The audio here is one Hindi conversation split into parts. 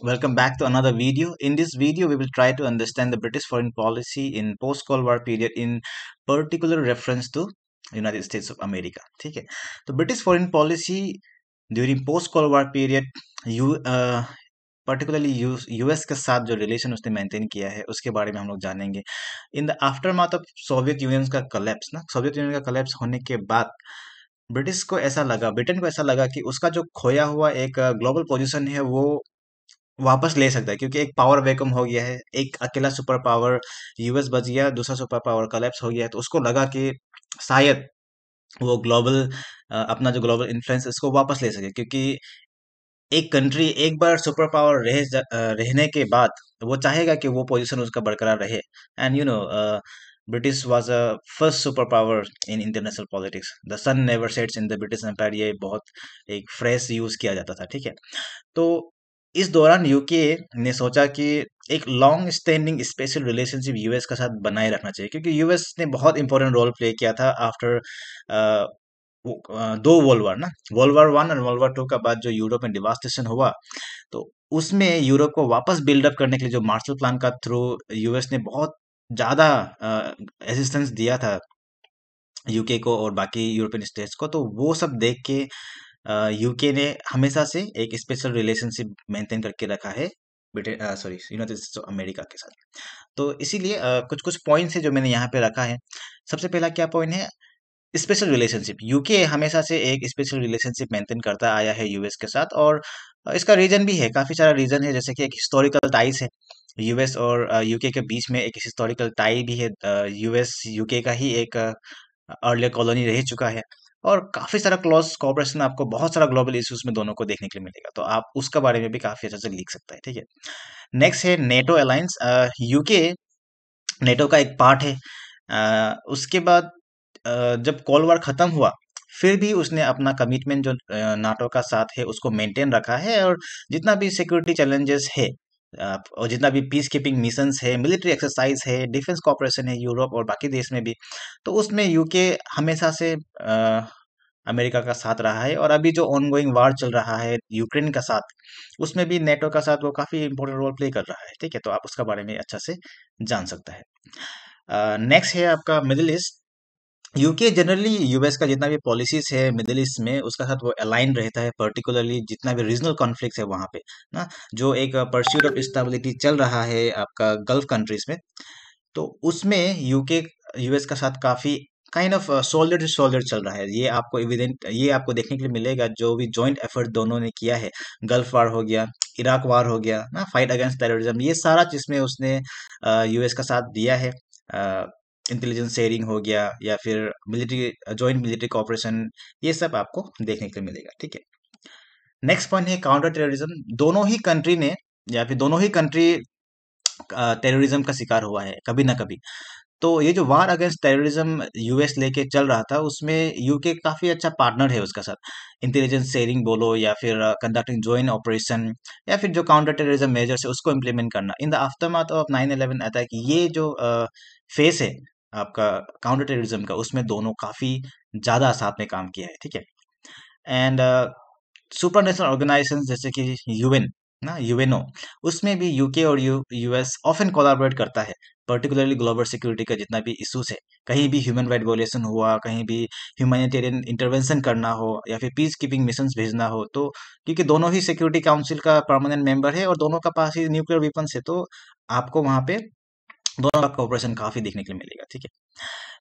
Welcome back to another video. In this video, we will try to understand the British foreign policy in post-Cold War period in particular reference to United States of America ठीक है तो British foreign policy during post cold war period you particularly US के साथ जो relation उसने maintain किया है उसके बारे में हम लोग जानेंगे In the aftermath of Soviet Union's union का कलेप्स ना Soviet Union का collapse होने के बाद ब्रिटिश को ऐसा लगा ब्रिटेन को ऐसा लगा कि उसका जो खोया हुआ एक ग्लोबल पोजीशन है वो वापस ले सकता है क्योंकि एक पावर वैक्यूम हो गया है एक अकेला सुपर पावर यूएस बच गया दूसरा सुपर पावर कलेप्स हो गया है तो उसको लगा कि शायद वो ग्लोबल अपना जो ग्लोबल इन्फ्लुएंस है इसको वापस ले सके क्योंकि एक कंट्री एक बार सुपर पावर रह रहने के बाद वो चाहेगा कि वो पोजीशन उसका बरकरार रहे and you know British was a first super power in international politics the sun never sets in the British empire ये बहुत एक फ्रेश यूज़ किया जाता था ठीक है तो इस दौरान यूके ने सोचा कि एक long standing special relationship US के साथ बनाए रखना चाहिए क्योंकि यूएस ने बहुत इंपॉर्टेंट रोल प्ले किया था आफ्टर दो वर्ल्ड वार ना वर्ल्ड वार वन और वर्ल्ड वार टू के बाद जो यूरोप में डिवास्टेशन हुआ तो उसमें यूरोप को वापस बिल्डअप करने के लिए जो मार्शल प्लान का थ्रू यूएस ने बहुत ज़्यादा असिस्टेंस दिया था यूके को और बाकी यूरोपियन स्टेट्स को तो वो सब देख के यूके ने हमेशा से एक स्पेशल रिलेशनशिप मेंटेन करके रखा है Britain sorry United States of America के साथ तो इसीलिए कुछ कुछ पॉइंट्स है जो मैंने यहाँ पे रखा है सबसे पहला क्या पॉइंट है स्पेशल रिलेशनशिप यूके हमेशा से एक स्पेशल रिलेशनशिप मेंटेन करता आया है यूएस के साथ और इसका रीजन भी है काफ़ी सारा रीजन है जैसे कि एक हिस्टोरिकल टाइज है यूएस और यूके के बीच में एक हिस्टोरिकल टाई भी है यूएस यूके का ही एक अर्ली कॉलोनी रह चुका है और काफ़ी सारा क्लॉज कॉपरेशन आपको बहुत सारा ग्लोबल इश्यूज में दोनों को देखने के लिए मिलेगा तो आप उसका बारे में भी काफ़ी अच्छा से लिख सकते हैं ठीक है नेक्स्ट है नेटो अलायंस यूके नेटो का एक पार्ट है आ, उसके बाद आ, जब कोल्ड वार ख़त्म हुआ फिर भी उसने अपना कमिटमेंट जो नाटो का साथ है उसको मेंटेन रखा है और जितना भी सिक्योरिटी चैलेंजेस है और जितना भी पीस कीपिंग मिशन है मिलिट्री एक्सरसाइज है डिफेंस कॉपरेशन है यूरोप और बाकी देश में भी तो उसमें यूके हमेशा से आ, अमेरिका का साथ रहा है और अभी जो ऑनगोइंग वार चल रहा है यूक्रेन का साथ उसमें भी नेटो का साथ वो काफ़ी इंपॉर्टेंट रोल प्ले कर रहा है ठीक है तो आप उसका बारे में अच्छा से जान सकता है नेक्स्ट है आपका Middle East UK generally US का जितना भी पॉलिसीज है मिडिल ईस्ट में उसका साथ वो अलाइन रहता है पर्टिकुलरली जितना भी रीजनल कॉन्फ्लिक्ट है वहाँ पे ना जो एक परस्यूट ऑफ स्टेबिलिटी चल रहा है आपका गल्फ कंट्रीज में तो उसमें यूके यूएस का साथ काफ़ी kind of shoulder to shoulder चल रहा है ये आपको एविडेंट ये आपको देखने के लिए मिलेगा जो भी जॉइंट एफर्ट दोनों ने किया है गल्फ वार हो गया इराक वार हो गया ना फाइट अगेंस्ट टेररिज्म ये सारा चीज में उसने यूएस का साथ दिया है इंटेलिजेंस शेयरिंग हो गया या फिर मिलिट्री ज्वाइंट मिलिट्री कॉपरेशन ये सब आपको देखने के लिए मिलेगा ठीक है नेक्स्ट पॉइंट है काउंटर टेररिज्म दोनों ही कंट्री ने या फिर दोनों ही कंट्री टेररिज्म का शिकार हुआ है कभी ना कभी तो ये जो वार अगेंस्ट टेररिज्म यूएस लेके चल रहा था उसमें यूके काफ़ी अच्छा पार्टनर है उसका साथ इंटेलिजेंस शेयरिंग बोलो या फिर कंडक्टिंग ज्वाइंट ऑपरेशन या फिर जो काउंटर टेररिज्म मेजर्स है उसको इम्प्लीमेंट करना in the aftermath of nine eleven attack ये जो फेस है आपका काउंटर टेररिज्म का उसमें दोनों काफ़ी ज़्यादा साथ में काम किया है ठीक है एंड सुपर नेशनल ऑर्गेनाइजेशन जैसे कि यूएन ना यूएनओ उसमें भी यूके और यू यूएस ऑफन कोलाबरेट करता है पर्टिकुलरली ग्लोबल सिक्योरिटी का जितना भी इशूज है कहीं भी ह्यूमन राइट वोलेशन हुआ कहीं भी ह्यूमैनिटेरियन इंटरवेंशन करना हो या फिर पीस कीपिंग मिशन भेजना हो तो क्योंकि दोनों ही सिक्योरिटी काउंसिल का परमानेंट मेंबर है और दोनों का पास ही न्यूक्लियर वेपन्स है तो आपको वहाँ पे दोनों का कॉपरेशन काफ़ी देखने के लिए मिलेगा ठीक है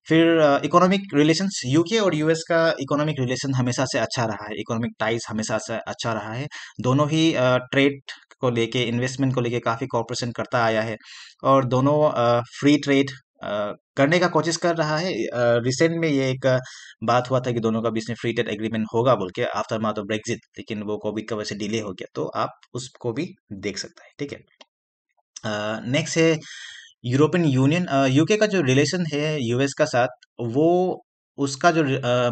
फिर इकोनॉमिक रिलेशन यूके और यूएस का इकोनॉमिक रिलेशन हमेशा से अच्छा रहा है इकोनॉमिक टाइज हमेशा से अच्छा रहा है दोनों ही ट्रेड को लेके इन्वेस्टमेंट को लेके काफ़ी कॉपरेशन करता आया है और दोनों फ्री ट्रेड करने का कोशिश कर रहा है रिसेंट में ये एक बात हुआ था कि दोनों का बीच में फ्री ट्रेड एग्रीमेंट होगा बोल के आफ्टर माथ ऑफ ब्रेग्जिट लेकिन वो कोविड की वजह से डिले हो गया तो आप उसको भी देख सकते हैं ठीक है नेक्स्ट है यूरोपियन यूनियन यूके का जो रिलेशन है यूएस का साथ वो उसका जो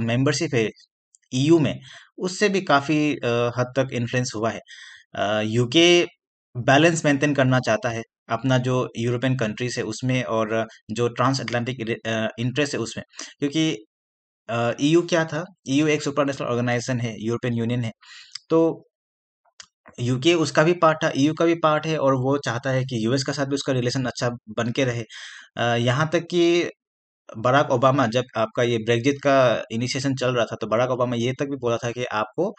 मेंबरशिप है ईयू e में उससे भी काफ़ी हद तक इन्फ्लुएंस हुआ है यूके बैलेंस मेंटेन करना चाहता है अपना जो यूरोपियन कंट्रीज है उसमें और जो ट्रांस अटलांटिक इंटरेस्ट है उसमें क्योंकि ईयू e क्या था ईयू e एक सुपरनेशनल ऑर्गेनाइजेशन है यूरोपियन यूनियन है तो यूके उसका भी पार्ट है ईयू e का भी पार्ट है और वो चाहता है कि यूएस का साथ भी उसका रिलेशन अच्छा बन के रहे यहाँ तक कि बराक ओबामा जब आपका ये ब्रेगजिट का इनिशिएशन चल रहा था तो बराक ओबामा ये तक भी बोला था कि आपको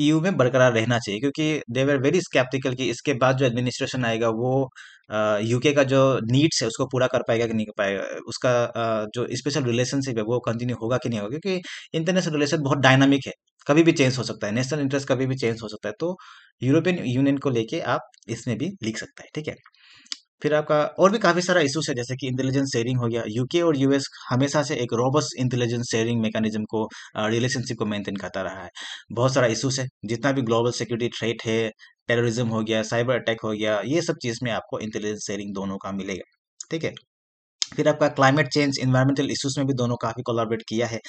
ईयू e में बरकरार रहना चाहिए क्योंकि दे वेर वेरी स्केप्टिकल कि इसके बाद जो एडमिनिस्ट्रेशन आएगा वो यूके का जो नीड्स है उसको पूरा कर पाएगा कि नहीं कर पाएगा उसका जो स्पेशल रिलेशनशिप है वो कंटिन्यू होगा कि नहीं होगा क्योंकि इंटरनेशनल रिलेशन बहुत डायनामिक है कभी भी चेंज हो सकता है नेशनल इंटरेस्ट कभी भी चेंज हो सकता है तो यूरोपियन यूनियन को लेके आप इसमें भी लिख सकता है ठीक है फिर आपका और भी काफ़ी सारा इशूज है जैसे कि इंटेलिजेंस शेयरिंग हो गया यूके और यूएस हमेशा से एक रोबस इंटेलिजेंस शेयरिंग मैकेनिज्म को रिलेशनशिप को मेंटेन करता रहा है बहुत सारा इशूज है जितना भी ग्लोबल सिक्योरिटी थ्रेट है टेररिज्म हो गया साइबर अटैक हो गया ये सब चीज़ में आपको इंटेलिजेंस शेयरिंग दोनों का मिलेगा ठीक है फिर आपका क्लाइमेट चेंज इन्वायरमेंटल इश्यूज में भी दोनों काफ़ी कोलाबरेट किया है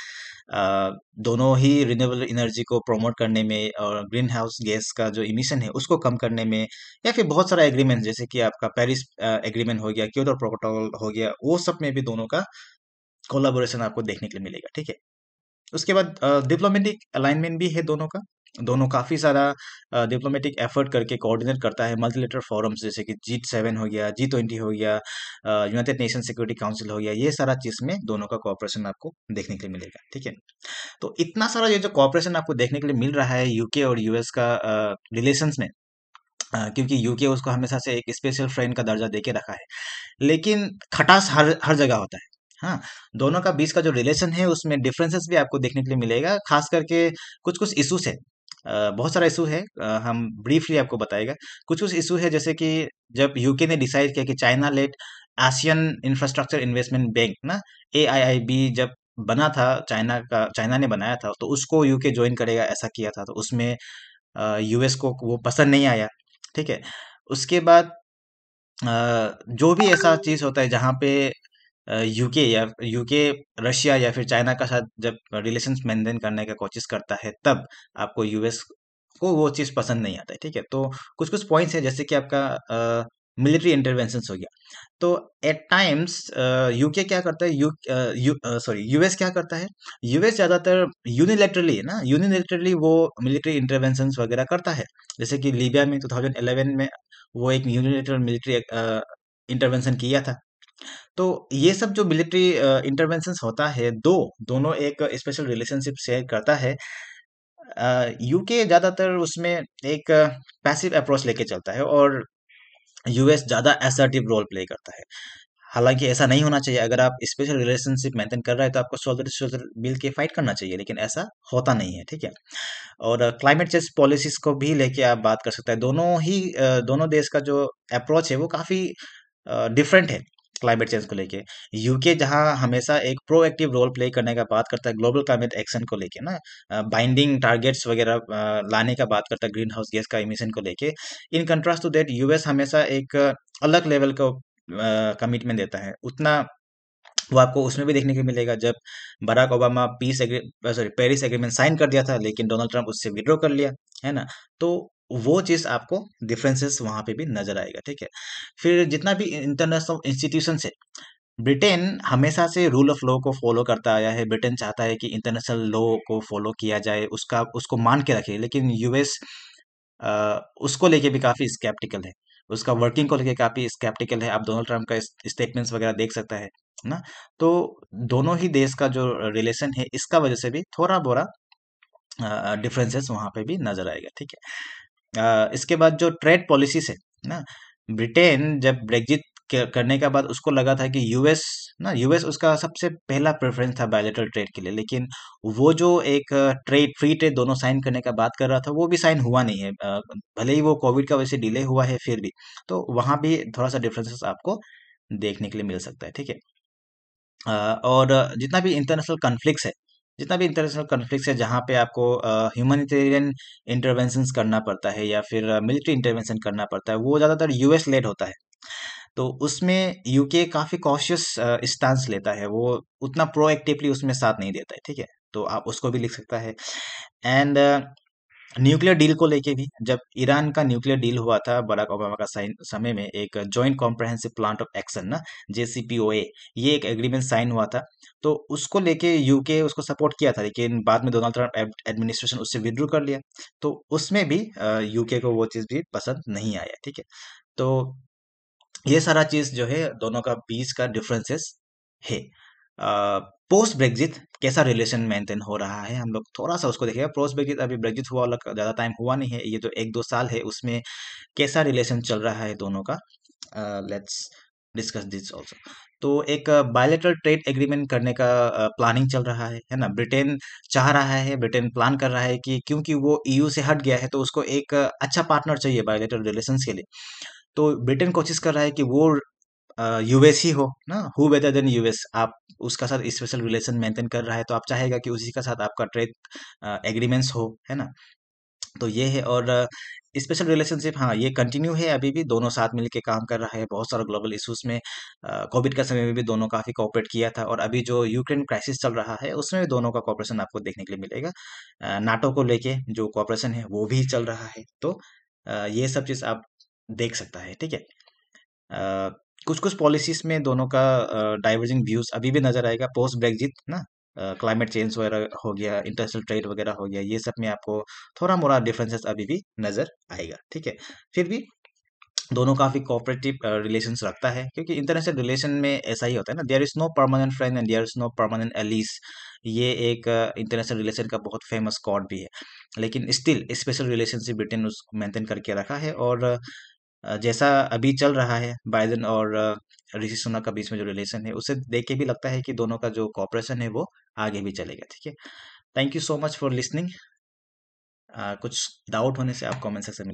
दोनों ही रिन्यूएबल एनर्जी को प्रमोट करने में और ग्रीन हाउस गैस का जो इमिशन है उसको कम करने में या फिर बहुत सारा एग्रीमेंट जैसे कि आपका पेरिस एग्रीमेंट हो गया क्योटो प्रोटोकॉल हो गया वो सब में भी दोनों का कोलाबोरेशन आपको देखने के लिए मिलेगा ठीक है उसके बाद डिप्लोमेटिक अलाइनमेंट भी है दोनों का दोनों काफ़ी सारा डिप्लोमेटिक एफर्ट करके कोऑर्डिनेट करता है मल्टीलेटर फॉरम्स जैसे कि जी सेवन हो गया जी ट्वेंटी हो गया यूनाइटेड नेशन सिक्योरिटी काउंसिल हो गया ये सारा चीज़ में दोनों का कॉपरेशन आपको देखने के लिए मिलेगा ठीक है तो इतना सारा ये जो कॉपरेशन आपको देखने के लिए मिल रहा है यूके और यूएस का रिलेशंस में Uh, क्योंकि यूके उसको हमेशा से एक स्पेशल फ्रेंड का दर्जा देके रखा है लेकिन खटास हर हर जगह होता है हाँ दोनों का बीच का जो रिलेशन है उसमें डिफरेंसेस भी आपको देखने के लिए मिलेगा खास करके कुछ कुछ इशूज है बहुत सारा इशू है हम ब्रीफली आपको बताएगा कुछ कुछ इशू है जैसे कि जब यूके ने डिसाइड किया कि China led Asian infrastructure investment bank ना ए जब बना था चाइना का चाइना ने बनाया था तो उसको यूके ज्वाइन करेगा ऐसा किया था तो उसमें यूएस को वो पसंद नहीं आया ठीक है उसके बाद जो भी ऐसा हाँ। चीज़ होता है जहाँ पे यूके या यूके रशिया या फिर चाइना का साथ जब रिलेशन मेंटेन करने का कोशिश करता है तब आपको यूएस को वो चीज़ पसंद नहीं आता है ठीक है तो कुछ कुछ पॉइंट्स हैं जैसे कि आपका मिलिट्री इंटरवेंशन हो गया तो एट टाइम्स यूके क्या करता है यू सॉरी यूएस क्या करता है यूएस ज़्यादातर यूनिलेटरली ना यूनिलेटरली वो मिलिट्री इंटरवेंशन वगैरह करता है जैसे कि लीबिया में टू में वो एक यूनिलेटर मिलिट्री इंटरवेंशन किया था तो ये सब जो मिलिट्री इंटरवेंशन होता है दो दोनों एक स्पेशल रिलेशनशिप शेयर करता है यूके ज़्यादातर उसमें एक पैसिव अप्रोच लेके चलता है और यूएस ज़्यादा एसर्टिव रोल प्ले करता है हालांकि ऐसा नहीं होना चाहिए अगर आप स्पेशल रिलेशनशिप मेंटेन कर रहे हैं तो आपको सोल्जर सोल्जर मिल के फाइट करना चाहिए लेकिन ऐसा होता नहीं है ठीक है और क्लाइमेट चेंज पॉलिसीज को भी लेके आप बात कर सकते हैं दोनों ही दोनों देश का जो अप्रोच है वो काफ़ी डिफरेंट है क्लाइमेट चेंज को लेके यूके जहां हमेशा एक प्रोएक्टिव रोल प्ले करने का बात करता है ग्लोबल क्लाइमेट एक्शन को लेके ना बाइंडिंग टारगेट्स वगैरह लाने का बात करता है ग्रीन हाउस गैस का इमिशन को लेके in contrast to that US हमेशा एक अलग लेवल का कमिटमेंट uh, देता है उतना वो आपको उसमें भी देखने को मिलेगा जब Barack Obama peace agree sorry Paris agreement sign कर दिया था लेकिन डोनाल्ड ट्रंप उससे विड्रॉ कर लिया है ना तो वो चीज़ आपको डिफरेंसेस वहाँ पे भी नजर आएगा ठीक है फिर जितना भी इंटरनेशनल इंस्टीट्यूशन है ब्रिटेन हमेशा से रूल ऑफ लॉ को फॉलो करता आया है ब्रिटेन चाहता है कि इंटरनेशनल लॉ को फॉलो किया जाए उसका उसको मान के रखे लेकिन यूएस उसको लेके भी काफ़ी स्केप्टिकल है उसका वर्किंग को लेके काफ़ी स्केप्टिकल है आप डोनाल्ड ट्रंप का स्टेटमेंट्स वगैरह देख सकता है ना तो दोनों ही देश का जो रिलेशन है इसका वजह से भी थोड़ा बोरा डिफरेंसेस वहाँ पे भी नजर आएगा ठीक है इसके बाद जो ट्रेड पॉलिसीज है ना ब्रिटेन जब ब्रेग्जिट करने के बाद उसको लगा था कि यूएस ना यूएस उसका सबसे पहला प्रेफरेंस था बायोलेटल ट्रेड के लिए लेकिन वो जो एक ट्रेड फ्री ट्रेड दोनों साइन करने का बात कर रहा था वो भी साइन हुआ नहीं है भले ही वो कोविड का वैसे डिले हुआ है फिर भी तो वहाँ भी थोड़ा सा डिफरेंसेस आपको देखने के लिए मिल सकता है ठीक है और जितना भी इंटरनेशनल कन्फ्लिक्ट है जितना भी इंटरनेशनल कन्फ्लिक्ट है जहाँ पे आपको ह्यूमनिटेरियन इंटरवेंशन करना पड़ता है या फिर मिलिट्री इंटरवेंशन करना पड़ता है वो ज़्यादातर यूएस लेड होता है तो उसमें यूके काफ़ी कॉशियस स्टांस लेता है वो उतना प्रोएक्टिवली उसमें साथ नहीं देता है ठीक है तो आप उसको भी लिख सकता है एंड uh, न्यूक्लियर डील को लेके भी जब ईरान का न्यूक्लियर डील हुआ था बराक ओबामा का समय में एक joint comprehensive plan of action ना जे ये एक एग्रीमेंट साइन हुआ था तो उसको लेके यूके उसको सपोर्ट किया था लेकिन बाद में डोनाल्ड ट्रंप एडमिनिस्ट्रेशन उससे विद्रो कर लिया तो उसमें भी यूके को वो चीज़ भी पसंद नहीं आया ठीक है तो ये सारा चीज़ जो है दोनों का बीच का डिफरेंसेस है पोस्ट ब्रेग्जिट कैसा रिलेशन मेंटेन हो रहा है हम लोग थोड़ा सा उसको देखेगा पोस्ट ब्रेग्जिट अभी ब्रेग्जिट हुआ ज़्यादा टाइम हुआ नहीं है ये जो तो एक दो साल है उसमें कैसा रिलेशन चल रहा है दोनों का लेट्स डिस्कस दिस ऑल्सो तो एक बायोलेटरल ट्रेड एग्रीमेंट करने का प्लानिंग चल रहा है है ना ब्रिटेन चाह रहा है ब्रिटेन प्लान कर रहा है कि क्योंकि वो ईयू से हट गया है तो उसको एक अच्छा पार्टनर चाहिए बायोलेटरल रिलेशंस के लिए तो ब्रिटेन कोशिश कर रहा है कि वो यूएस ही हो ना हु बेटर देन यूएस आप उसका साथ स्पेशल रिलेशन मेंटेन कर रहा है तो आप चाहेगा कि उसी का साथ आपका ट्रेड एग्रीमेंट्स हो है ना तो ये है और स्पेशल रिलेशनशिप हाँ ये कंटिन्यू है अभी भी दोनों साथ मिलकर काम कर रहा है बहुत सारे ग्लोबल इशूज में कोविड का समय में भी दोनों काफ़ी कॉपरेट किया था और अभी जो यूक्रेन क्राइसिस चल रहा है उसमें भी दोनों का कॉपरेशन आपको देखने के लिए मिलेगा नाटो को लेके जो कॉपरेशन है वो भी चल रहा है तो ये सब चीज़ आप देख सकता है ठीक है कुछ कुछ पॉलिसीज में दोनों का डाइवर्जिंग व्यूज अभी भी नजर आएगा पोस्ट ब्रेग्जिट ना क्लाइमेट चेंज वगैरह हो गया इंटरनेशनल ट्रेड वगैरह हो गया ये सब में आपको थोड़ा मोरा डिफरेंसेस अभी भी नजर आएगा ठीक है फिर भी दोनों काफ़ी कोऑपरेटिव रिलेशन रखता है क्योंकि इंटरनेशनल रिलेशन में ऐसा ही होता है ना there is no permanent friend and there is no permanent allies ये एक इंटरनेशनल रिलेशन का बहुत फेमस कॉड भी है लेकिन स्टिल स्पेशल रिलेशनशिप ब्रिटेन उसको मेंटेन करके रखा है और uh, जैसा अभी चल रहा है बाइडन और ऋषि सुना का बीच में जो रिलेशन है उसे देख के भी लगता है कि दोनों का जो कॉपरेशन है वो आगे भी चलेगा ठीक है thank you so much for listening कुछ डाउट होने से आप कमेंट सेक्शन में